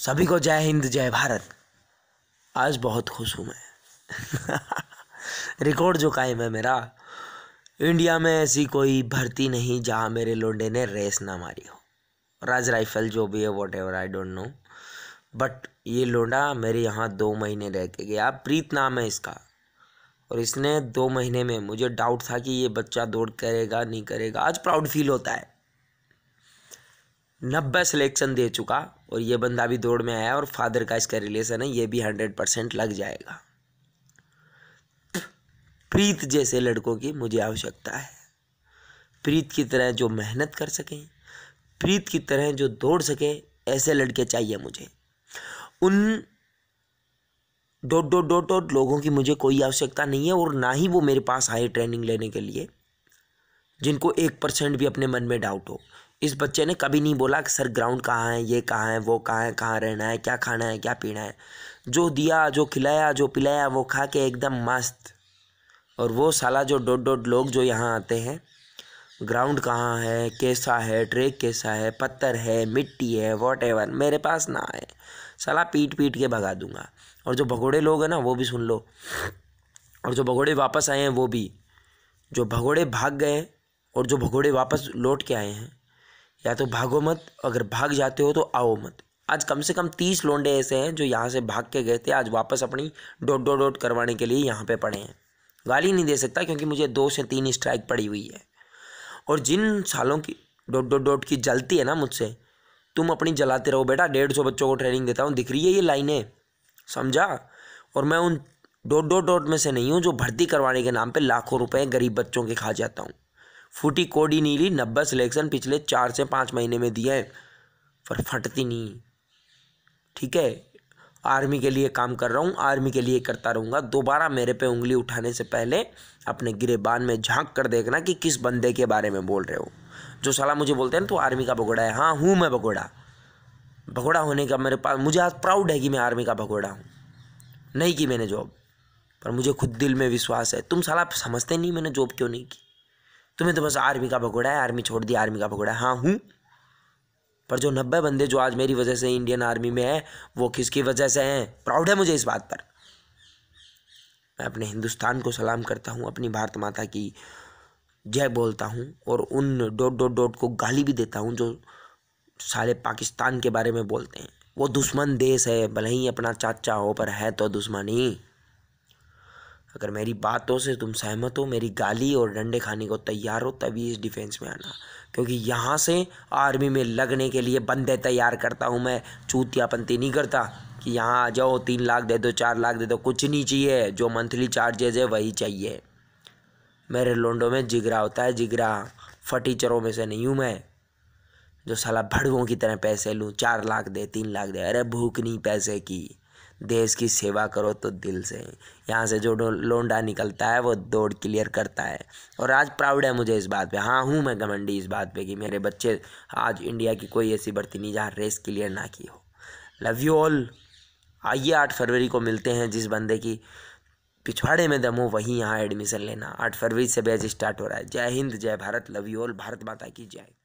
सभी को जय हिंद जय भारत आज बहुत खुश हूँ मैं रिकॉर्ड जो कायम है मेरा इंडिया में ऐसी कोई भर्ती नहीं जहाँ मेरे लोंडे ने रेस ना मारी हो राज राइफल जो भी है whatever I don't know but ये लोंडा मेरे यहाँ दो महीने रह के गया प्रीत नाम है इसका और इसने दो महीने में मुझे डाउट था कि ये बच्चा दौड़ करेगा नहीं करेगा आज प्राउड फील होता है नब्बे सिलेक्शन दे चुका और ये बंदा भी दौड़ में आया और फादर का इसका रिलेशन है ये भी हंड्रेड परसेंट लग जाएगा प्रीत जैसे लड़कों की मुझे आवश्यकता है प्रीत की तरह जो मेहनत कर सकें प्रीत की तरह जो दौड़ सकें ऐसे लड़के चाहिए मुझे उन डोट डोट डोट डोट लोगों की मुझे कोई आवश्यकता नहीं है और ना ही वो मेरे पास आए ट्रेनिंग लेने के लिए जिनको एक परसेंट भी अपने मन में डाउट हो इस बच्चे ने कभी नहीं बोला कि सर ग्राउंड कहाँ है ये कहाँ है वो कहाँ है कहाँ रहना है क्या खाना है क्या पीना है जो दिया जो खिलाया जो पिलाया वो खा के एकदम मस्त और वो साला जो डोड डोड लोग जो यहाँ आते हैं ग्राउंड कहाँ है कैसा है ट्रैक कैसा है पत्थर है मिट्टी है वॉट एवर मेरे पास ना आए साला पीट पीट के भगा दूंगा और जो भगोड़े लोग हैं ना वो भी सुन लो और जो भगोड़े वापस आए हैं वो भी जो भगोड़े भाग गए और जो भगोड़े वापस लौट के आए हैं या तो भागो मत अगर भाग जाते हो तो आओ मत आज कम से कम तीस लोंडे ऐसे हैं जो यहाँ से भाग के गए थे आज वापस अपनी डोट डोट डोट करवाने के लिए यहाँ पे पड़े हैं गाली नहीं दे सकता क्योंकि मुझे दो से तीन स्ट्राइक पड़ी हुई है और जिन सालों की डोट डोट डोट की जलती है ना मुझसे तुम अपनी जलाते रहो बेटा डेढ़ सौ बच्चों को ट्रेनिंग देता हूँ दिख रही है ये लाइनें समझा और मैं उन डोट डोट डोट में से नहीं हूँ जो भर्ती करवाने के नाम पर लाखों रुपये गरीब बच्चों के खा जाता हूँ फूटी कोडी नीली नब्बे सिलेक्शन पिछले चार से पाँच महीने में दिए हैं पर फटती नहीं ठीक है आर्मी के लिए काम कर रहा हूँ आर्मी के लिए करता रहूँगा दोबारा मेरे पे उंगली उठाने से पहले अपने गिरेबान में झांक कर देखना कि किस बंदे के बारे में बोल रहे हो जो साला मुझे बोलते हैं ना तो आर्मी का भगोड़ा है हाँ हूँ मैं भगोड़ा भगोड़ा होने का मेरे पास मुझे आज प्राउड है कि मैं आर्मी का भगोड़ा हूँ नहीं की मैंने जॉब पर मुझे खुद दिल में विश्वास है तुम साला समझते नहीं मैंने जॉब क्यों नहीं की तुम्हें तो बस आर्मी का भगोड़ा है आर्मी छोड़ दिया आर्मी का भगोड़ा हाँ हूँ पर जो नब्बे बंदे जो आज मेरी वजह से इंडियन आर्मी में है वो किसकी वजह से हैं प्राउड है मुझे इस बात पर मैं अपने हिंदुस्तान को सलाम करता हूँ अपनी भारत माता की जय बोलता हूँ और उन डोट डोट डोट को गाली भी देता हूँ जो सारे पाकिस्तान के बारे में बोलते हैं वो दुश्मन देश है भले ही अपना चाचा हो पर है तो दुश्मनी अगर मेरी बातों से तुम सहमत हो मेरी गाली और डंडे खाने को तैयार हो तभी इस डिफेंस में आना क्योंकि यहाँ से आर्मी में लगने के लिए बंदे तैयार करता हूँ मैं चूतियापंती नहीं करता कि यहाँ आ जाओ तीन लाख दे दो चार लाख दे दो कुछ नहीं चाहिए जो मंथली चार्जेज है वही चाहिए मेरे लोंडो में जिगरा होता है जिगरा फटीचरों में से नहीं हूँ मैं जो साला भड़वों की तरह पैसे लूँ चार लाख दे तीन लाख दे अरे भूख नहीं पैसे की देश की सेवा करो तो दिल से यहाँ से जो लोंडा निकलता है वो दौड़ क्लियर करता है और आज प्राउड है मुझे इस बात पे हाँ हूँ मैं घमंडी इस बात पे कि मेरे बच्चे आज इंडिया की कोई ऐसी भर्ती नहीं जहाँ रेस क्लियर ना की हो लव यू ऑल आइए आठ फरवरी को मिलते हैं जिस बंदे की पिछवाड़े में दमो वहीं यहाँ एडमिशन लेना आठ फरवरी से बैच स्टार्ट हो रहा है जय हिंद जय Bharat love you all Bharat माता की जय